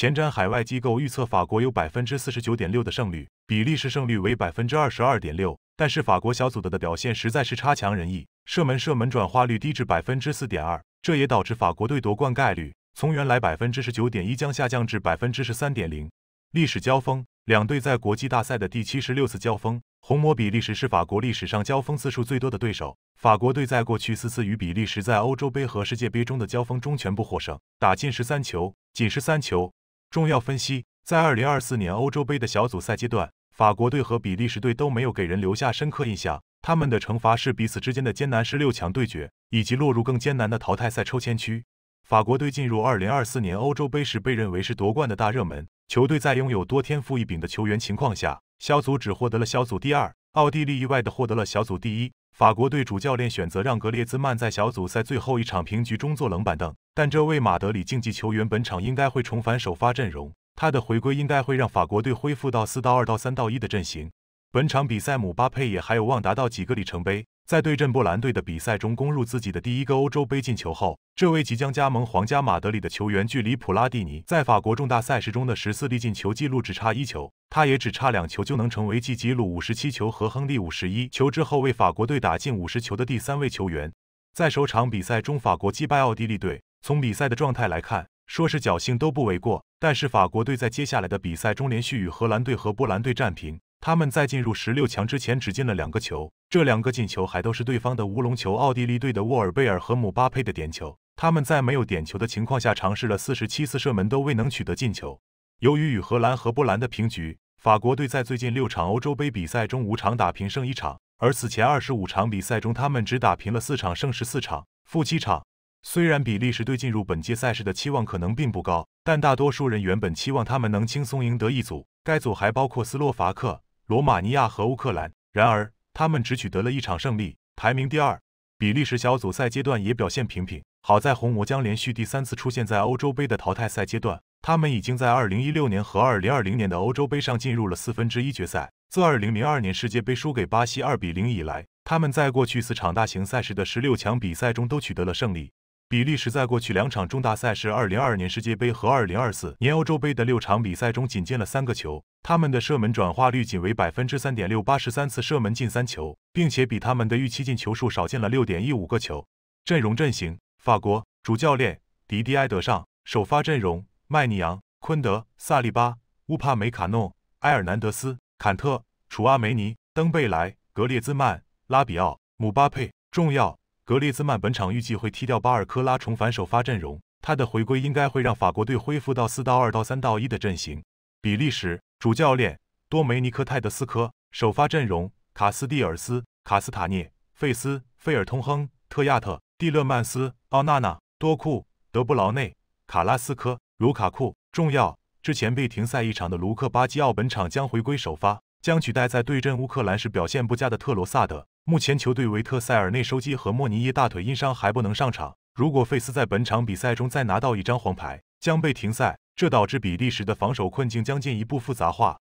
前瞻海外机构预测，法国有百分之四十九点六的胜率，比利时胜率为百分之二十二点六。但是法国小组的的表现实在是差强人意，射门射门转化率低至百分之四点二，这也导致法国队夺冠概率从原来百分之十九点一将下降至百分之十三点零。历史交锋，两队在国际大赛的第七十六次交锋，红魔比利时是法国历史上交锋次数最多的对手。法国队在过去四次与比利时在欧洲杯和世界杯中的交锋中全部获胜，打进十三球，仅十三球。重要分析：在二零二四年欧洲杯的小组赛阶段，法国队和比利时队都没有给人留下深刻印象。他们的惩罚是彼此之间的艰难十六强对决，以及落入更艰难的淘汰赛抽签区。法国队进入二零二四年欧洲杯时被认为是夺冠的大热门，球队在拥有多天赋异禀的球员情况下，小组只获得了小组第二。奥地利意外地获得了小组第一。法国队主教练选择让格列兹曼在小组赛最后一场平局中坐冷板凳，但这位马德里竞技球员本场应该会重返首发阵容。他的回归应该会让法国队恢复到四到二到三到一的阵型。本场比赛姆巴佩也还有望达到几个里程碑。在对阵波兰队的比赛中攻入自己的第一个欧洲杯进球后，这位即将加盟皇家马德里的球员距离普拉蒂尼在法国重大赛事中的十四粒进球纪录只差一球，他也只差两球就能成为继纪录五十七球和亨利五十一球之后为法国队打进五十球的第三位球员。在首场比赛中，法国击败奥地利队，从比赛的状态来看，说是侥幸都不为过。但是法国队在接下来的比赛中连续与荷兰队和波兰队战平，他们在进入十六强之前只进了两个球。这两个进球还都是对方的乌龙球。奥地利队的沃尔贝尔和姆巴佩的点球，他们在没有点球的情况下尝试了四十七次射门，都未能取得进球。由于与荷兰和波兰的平局，法国队在最近六场欧洲杯比赛中五场打平，胜一场。而此前二十五场比赛中，他们只打平了四场，胜十四场，负七场。虽然比利时队进入本届赛事的期望可能并不高，但大多数人原本期望他们能轻松赢得一组。该组还包括斯洛伐克、罗马尼亚和乌克兰。然而，他们只取得了一场胜利，排名第二。比利时小组赛阶段也表现平平。好在红魔将连续第三次出现在欧洲杯的淘汰赛阶段。他们已经在2016年和2020年的欧洲杯上进入了四分之一决赛。自2002年世界杯输给巴西2比0以来，他们在过去四场大型赛事的十六强比赛中都取得了胜利。比利时在过去两场重大赛事 ——2022 年世界杯和2024年欧洲杯的六场比赛中，仅进了三个球。他们的射门转化率仅为百分之三点六八，十三次射门进三球，并且比他们的预期进球数少进了六点一五个球。阵容阵型：法国主教练迪迪埃·德尚，首发阵容：麦尼昂、昆德、萨利巴、乌帕梅卡诺、埃尔南德斯、坎特、楚阿梅尼、登贝莱、格列兹曼、拉比奥、姆巴佩。重要。格列兹曼本场预计会踢掉巴尔科拉，重返首发阵容。他的回归应该会让法国队恢复到四到二到三到一的阵型。比利时主教练多梅尼克·泰德斯科首发阵容：卡斯蒂尔斯、卡斯塔涅、费斯、费尔通亨、特亚特、蒂勒曼斯、奥纳纳、多库、德布劳内、卡拉斯科、卢卡库。重要：之前被停赛一场的卢克巴基奥本场将回归首发，将取代在对阵乌克兰时表现不佳的特罗萨德。目前，球队维特塞尔内收肌和莫尼耶大腿因伤还不能上场。如果费斯在本场比赛中再拿到一张黄牌，将被停赛，这导致比利时的防守困境将进一步复杂化。